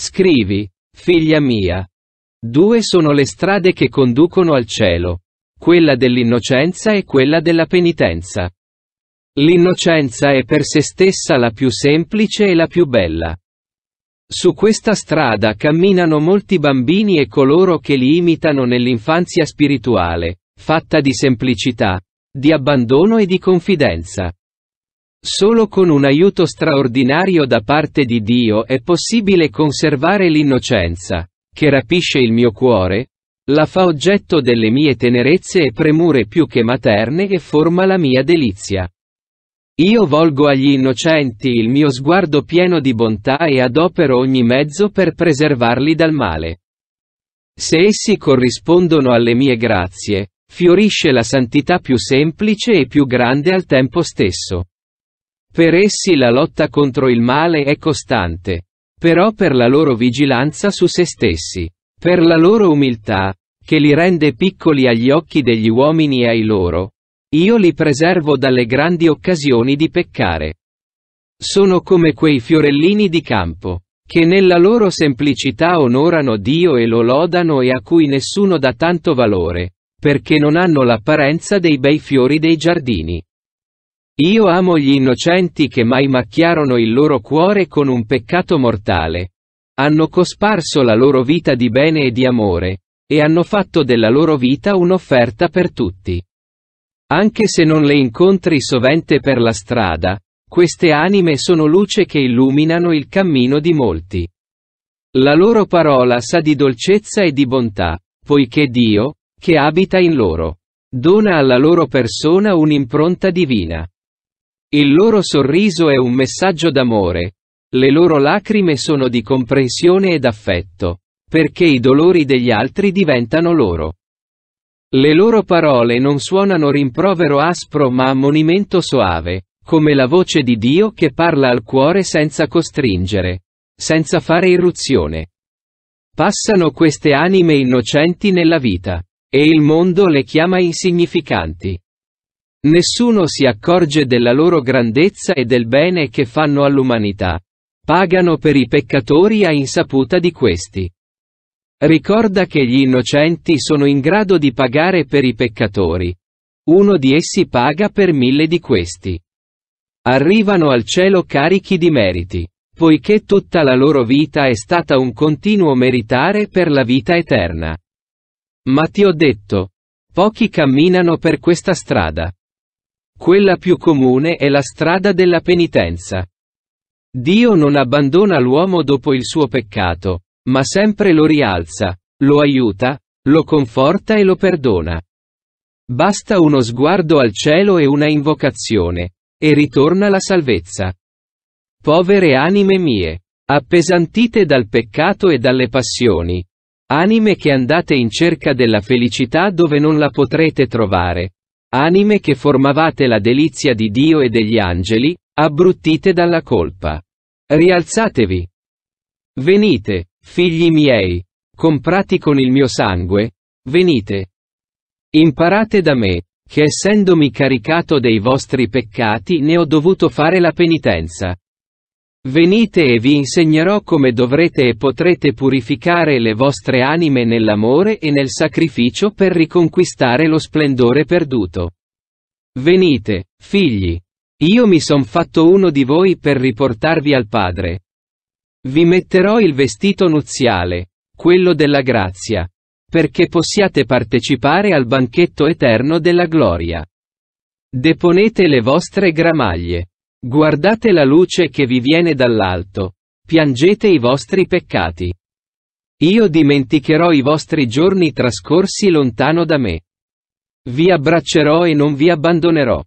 Scrivi, figlia mia. Due sono le strade che conducono al cielo, quella dell'innocenza e quella della penitenza. L'innocenza è per se stessa la più semplice e la più bella. Su questa strada camminano molti bambini e coloro che li imitano nell'infanzia spirituale, fatta di semplicità, di abbandono e di confidenza. Solo con un aiuto straordinario da parte di Dio è possibile conservare l'innocenza, che rapisce il mio cuore, la fa oggetto delle mie tenerezze e premure più che materne e forma la mia delizia. Io volgo agli innocenti il mio sguardo pieno di bontà e adopero ogni mezzo per preservarli dal male. Se essi corrispondono alle mie grazie, fiorisce la santità più semplice e più grande al tempo stesso. Per essi la lotta contro il male è costante. Però per la loro vigilanza su se stessi. Per la loro umiltà, che li rende piccoli agli occhi degli uomini e ai loro, io li preservo dalle grandi occasioni di peccare. Sono come quei fiorellini di campo, che nella loro semplicità onorano Dio e lo lodano e a cui nessuno dà tanto valore, perché non hanno l'apparenza dei bei fiori dei giardini. Io amo gli innocenti che mai macchiarono il loro cuore con un peccato mortale. Hanno cosparso la loro vita di bene e di amore, e hanno fatto della loro vita un'offerta per tutti. Anche se non le incontri sovente per la strada, queste anime sono luce che illuminano il cammino di molti. La loro parola sa di dolcezza e di bontà, poiché Dio, che abita in loro, dona alla loro persona un'impronta divina. Il loro sorriso è un messaggio d'amore. Le loro lacrime sono di comprensione ed affetto. Perché i dolori degli altri diventano loro. Le loro parole non suonano rimprovero aspro ma ammonimento soave, come la voce di Dio che parla al cuore senza costringere, senza fare irruzione. Passano queste anime innocenti nella vita, e il mondo le chiama insignificanti. Nessuno si accorge della loro grandezza e del bene che fanno all'umanità. Pagano per i peccatori a insaputa di questi. Ricorda che gli innocenti sono in grado di pagare per i peccatori. Uno di essi paga per mille di questi. Arrivano al cielo carichi di meriti, poiché tutta la loro vita è stata un continuo meritare per la vita eterna. Ma ti ho detto, pochi camminano per questa strada. Quella più comune è la strada della penitenza. Dio non abbandona l'uomo dopo il suo peccato, ma sempre lo rialza, lo aiuta, lo conforta e lo perdona. Basta uno sguardo al cielo e una invocazione, e ritorna la salvezza. Povere anime mie, appesantite dal peccato e dalle passioni, anime che andate in cerca della felicità dove non la potrete trovare, anime che formavate la delizia di Dio e degli angeli, abbruttite dalla colpa. Rialzatevi. Venite, figli miei, comprati con il mio sangue, venite. Imparate da me, che essendomi caricato dei vostri peccati ne ho dovuto fare la penitenza, Venite e vi insegnerò come dovrete e potrete purificare le vostre anime nell'amore e nel sacrificio per riconquistare lo splendore perduto. Venite, figli. Io mi son fatto uno di voi per riportarvi al Padre. Vi metterò il vestito nuziale, quello della grazia, perché possiate partecipare al banchetto eterno della gloria. Deponete le vostre gramaglie. Guardate la luce che vi viene dall'alto. Piangete i vostri peccati. Io dimenticherò i vostri giorni trascorsi lontano da me. Vi abbraccerò e non vi abbandonerò.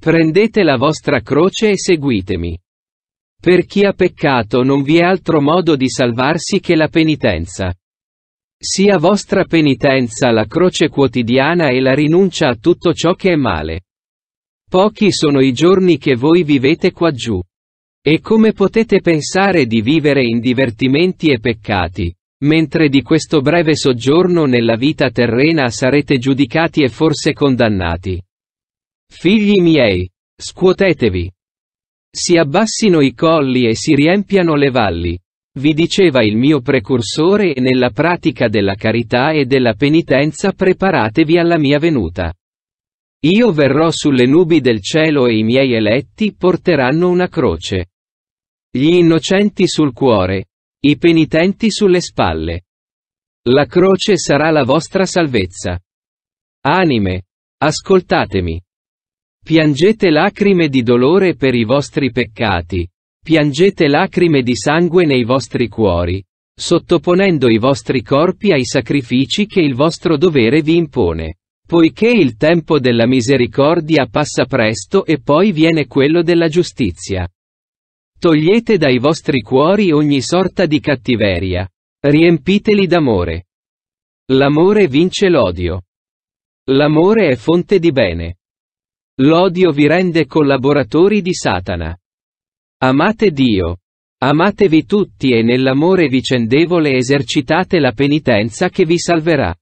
Prendete la vostra croce e seguitemi. Per chi ha peccato non vi è altro modo di salvarsi che la penitenza. Sia vostra penitenza la croce quotidiana e la rinuncia a tutto ciò che è male. Pochi sono i giorni che voi vivete quaggiù. E come potete pensare di vivere in divertimenti e peccati, mentre di questo breve soggiorno nella vita terrena sarete giudicati e forse condannati? Figli miei, scuotetevi. Si abbassino i colli e si riempiano le valli. Vi diceva il mio precursore e nella pratica della carità e della penitenza preparatevi alla mia venuta. Io verrò sulle nubi del cielo e i miei eletti porteranno una croce. Gli innocenti sul cuore, i penitenti sulle spalle. La croce sarà la vostra salvezza. Anime, ascoltatemi. Piangete lacrime di dolore per i vostri peccati, piangete lacrime di sangue nei vostri cuori, sottoponendo i vostri corpi ai sacrifici che il vostro dovere vi impone. Poiché il tempo della misericordia passa presto e poi viene quello della giustizia. Togliete dai vostri cuori ogni sorta di cattiveria. Riempiteli d'amore. L'amore vince l'odio. L'amore è fonte di bene. L'odio vi rende collaboratori di Satana. Amate Dio. Amatevi tutti e nell'amore vicendevole esercitate la penitenza che vi salverà.